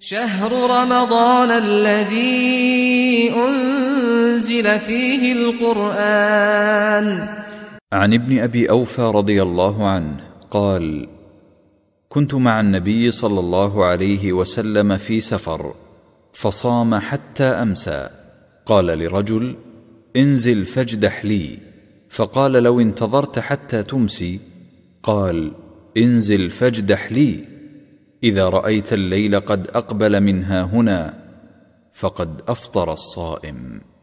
شهر رمضان الذي أنزل فيه القرآن عن ابن أبي أوفى رضي الله عنه قال كنت مع النبي صلى الله عليه وسلم في سفر فصام حتى أمسى قال لرجل انزل فاجدح لي فقال لو انتظرت حتى تمسي قال انزل فاجدح لي اذا رايت الليل قد اقبل منها هنا فقد افطر الصائم